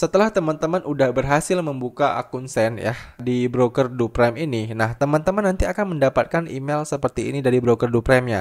Setelah teman-teman udah berhasil membuka akun Sen ya di broker DuPrime ini, nah teman-teman nanti akan mendapatkan email seperti ini dari broker DuPrime Dupremnya.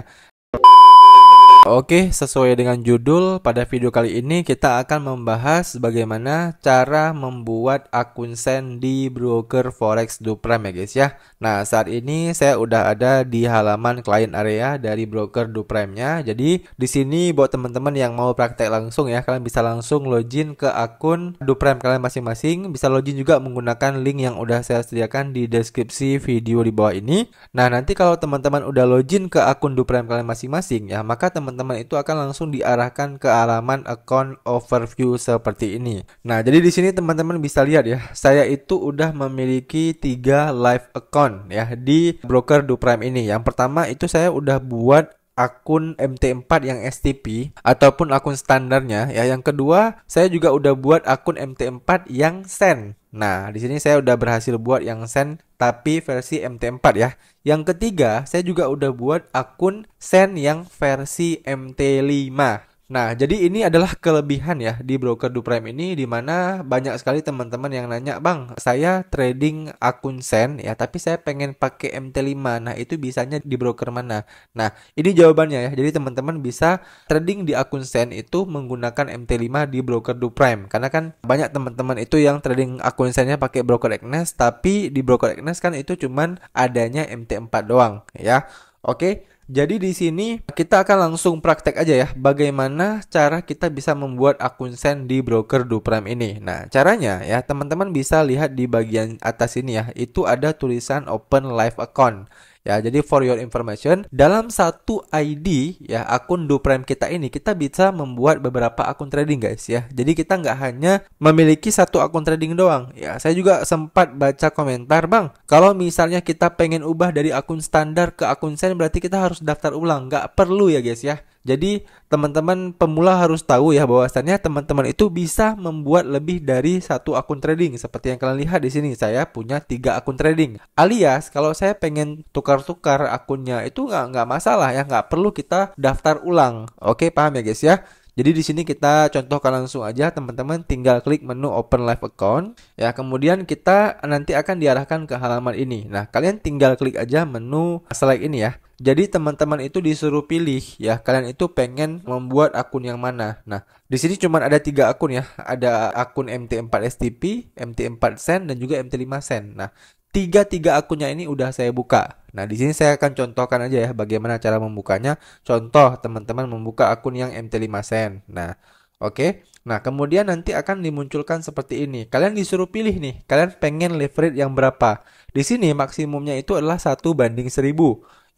Oke, sesuai dengan judul, pada video kali ini kita akan membahas bagaimana cara membuat akun sen di broker forex Duprem ya guys ya. Nah, saat ini saya udah ada di halaman klien area dari broker Dupremnya. Jadi, di sini buat teman-teman yang mau praktek langsung ya, kalian bisa langsung login ke akun Duprem kalian masing-masing. Bisa login juga menggunakan link yang udah saya sediakan di deskripsi video di bawah ini. Nah, nanti kalau teman-teman udah login ke akun Duprem kalian masing-masing ya, maka teman teman-teman itu akan langsung diarahkan ke alaman account overview seperti ini. Nah, jadi di sini teman-teman bisa lihat ya, saya itu udah memiliki tiga live account ya di broker Duprime ini. Yang pertama itu saya udah buat akun MT4 yang STP ataupun akun standarnya ya. Yang kedua, saya juga udah buat akun MT4 yang SEN. Nah, di sini saya udah berhasil buat yang sen tapi versi MT4 ya. Yang ketiga, saya juga udah buat akun sen yang versi MT5. Nah, jadi ini adalah kelebihan ya di broker Duprime ini di mana banyak sekali teman-teman yang nanya, "Bang, saya trading akun sen ya, tapi saya pengen pakai MT5." Nah, itu bisanya di broker mana? Nah, ini jawabannya ya. Jadi teman-teman bisa trading di akun sen itu menggunakan MT5 di broker Duprime karena kan banyak teman-teman itu yang trading akun sennya pakai broker Agnes, tapi di broker Agnes kan itu cuman adanya MT4 doang ya. Oke. Jadi di sini kita akan langsung praktek aja ya bagaimana cara kita bisa membuat akun send di broker Duprime ini. Nah, caranya ya teman-teman bisa lihat di bagian atas ini ya, itu ada tulisan open live account. Ya, jadi for your information, dalam satu ID ya akun Do Prime kita ini kita bisa membuat beberapa akun trading guys ya. Jadi kita nggak hanya memiliki satu akun trading doang. Ya, saya juga sempat baca komentar, Bang. Kalau misalnya kita pengen ubah dari akun standar ke akun sen berarti kita harus daftar ulang. Nggak perlu ya guys ya. Jadi teman-teman pemula harus tahu ya bahwasannya teman-teman itu bisa membuat lebih dari satu akun trading. Seperti yang kalian lihat di sini, saya punya tiga akun trading. Alias kalau saya pengen tukar-tukar akunnya itu nggak nggak masalah ya, nggak perlu kita daftar ulang. Oke paham ya guys ya. Jadi di sini kita contohkan langsung aja teman-teman tinggal klik menu Open Live Account. Ya, kemudian kita nanti akan diarahkan ke halaman ini. Nah, kalian tinggal klik aja menu select ini ya. Jadi teman-teman itu disuruh pilih ya kalian itu pengen membuat akun yang mana. Nah di sini cuma ada tiga akun ya, ada akun MT4 STP, MT4 Sen dan juga MT5 Sen. Nah tiga-tiga akunnya ini udah saya buka. Nah, di sini saya akan contohkan aja ya bagaimana cara membukanya. Contoh teman-teman membuka akun yang MT5 sen. Nah, oke. Okay. Nah, kemudian nanti akan dimunculkan seperti ini. Kalian disuruh pilih nih, kalian pengen leverage yang berapa. Di sini maksimumnya itu adalah satu banding 1000.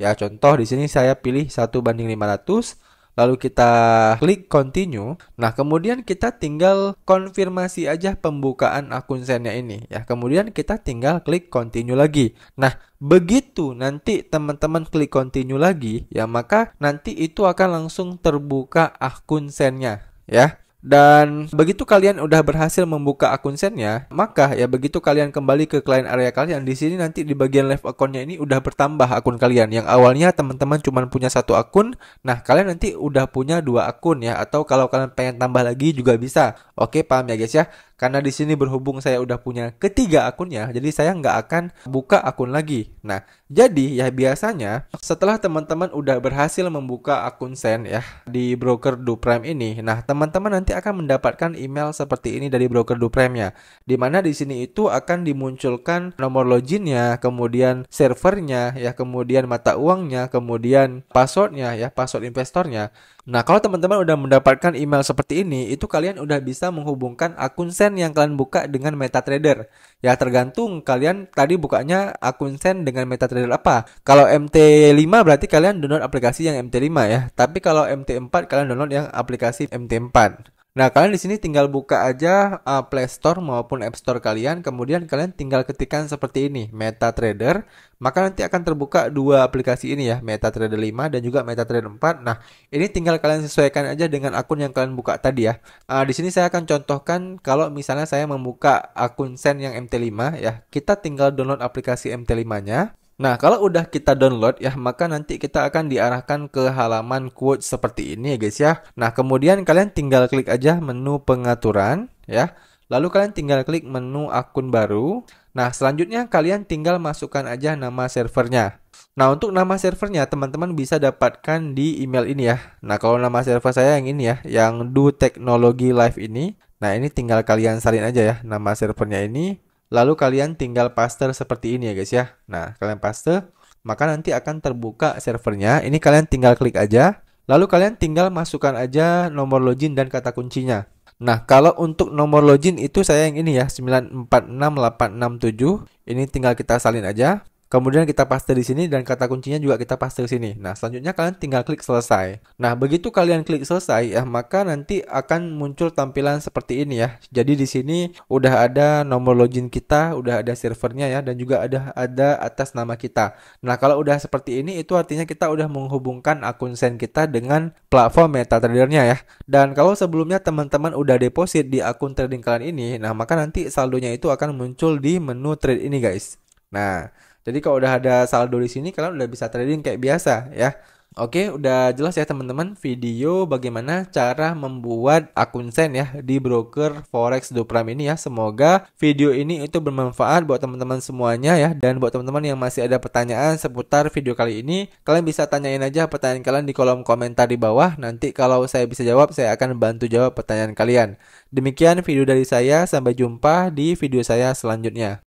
Ya, contoh di sini saya pilih satu banding 500 lalu kita klik continue. Nah, kemudian kita tinggal konfirmasi aja pembukaan akun Zennya ini ya. Kemudian kita tinggal klik continue lagi. Nah, begitu nanti teman-teman klik continue lagi ya maka nanti itu akan langsung terbuka akun Zennya ya. Dan begitu kalian udah berhasil membuka akun sendnya, maka ya begitu kalian kembali ke client area kalian di sini nanti di bagian live accountnya ini udah bertambah akun kalian. Yang awalnya teman-teman cuma punya satu akun, nah kalian nanti udah punya dua akun ya. Atau kalau kalian pengen tambah lagi juga bisa. Oke paham ya guys ya. Karena di sini berhubung saya udah punya ketiga akunnya, jadi saya nggak akan buka akun lagi. Nah, jadi ya biasanya setelah teman-teman udah berhasil membuka akun Sen ya di broker Duprem ini, nah teman-teman nanti akan mendapatkan email seperti ini dari broker Dupremnya, di mana di sini itu akan dimunculkan nomor loginnya, kemudian servernya, ya kemudian mata uangnya, kemudian passwordnya, ya password investornya. Nah, kalau teman-teman udah mendapatkan email seperti ini, itu kalian udah bisa menghubungkan akun send yang kalian buka dengan MetaTrader. Ya, tergantung kalian tadi bukanya akun send dengan MetaTrader apa. Kalau MT5 berarti kalian download aplikasi yang MT5 ya. Tapi kalau MT4 kalian download yang aplikasi MT4. Nah, kalian di sini tinggal buka aja uh, Play Store maupun App Store kalian, kemudian kalian tinggal ketikkan seperti ini, MetaTrader, maka nanti akan terbuka dua aplikasi ini ya, MetaTrader 5 dan juga MetaTrader 4. Nah, ini tinggal kalian sesuaikan aja dengan akun yang kalian buka tadi ya. Uh, di sini saya akan contohkan kalau misalnya saya membuka akun Sen yang MT5 ya, kita tinggal download aplikasi MT5-nya. Nah, kalau udah kita download ya, maka nanti kita akan diarahkan ke halaman quote seperti ini ya guys ya. Nah, kemudian kalian tinggal klik aja menu pengaturan ya. Lalu kalian tinggal klik menu akun baru. Nah, selanjutnya kalian tinggal masukkan aja nama servernya. Nah, untuk nama servernya teman-teman bisa dapatkan di email ini ya. Nah, kalau nama server saya yang ini ya, yang do Technology live ini. Nah, ini tinggal kalian salin aja ya nama servernya ini. Lalu kalian tinggal paste seperti ini ya guys ya. Nah, kalian paste, maka nanti akan terbuka servernya. Ini kalian tinggal klik aja. Lalu kalian tinggal masukkan aja nomor login dan kata kuncinya. Nah, kalau untuk nomor login itu saya yang ini ya, 946867. Ini tinggal kita salin aja. Kemudian kita paste di sini dan kata kuncinya juga kita paste di sini. Nah, selanjutnya kalian tinggal klik selesai. Nah, begitu kalian klik selesai ya, maka nanti akan muncul tampilan seperti ini ya. Jadi di sini udah ada nomor login kita, udah ada servernya ya dan juga ada ada atas nama kita. Nah, kalau udah seperti ini itu artinya kita udah menghubungkan akun Sen kita dengan platform MetaTrader-nya ya. Dan kalau sebelumnya teman-teman udah deposit di akun trading kalian ini, nah maka nanti saldonya itu akan muncul di menu trade ini guys. Nah, jadi kalau udah ada saldo di sini kalian udah bisa trading kayak biasa ya. Oke, udah jelas ya teman-teman video bagaimana cara membuat akun sen ya di broker forex dopram ini ya. Semoga video ini itu bermanfaat buat teman-teman semuanya ya dan buat teman-teman yang masih ada pertanyaan seputar video kali ini, kalian bisa tanyain aja pertanyaan kalian di kolom komentar di bawah. Nanti kalau saya bisa jawab, saya akan bantu jawab pertanyaan kalian. Demikian video dari saya, sampai jumpa di video saya selanjutnya.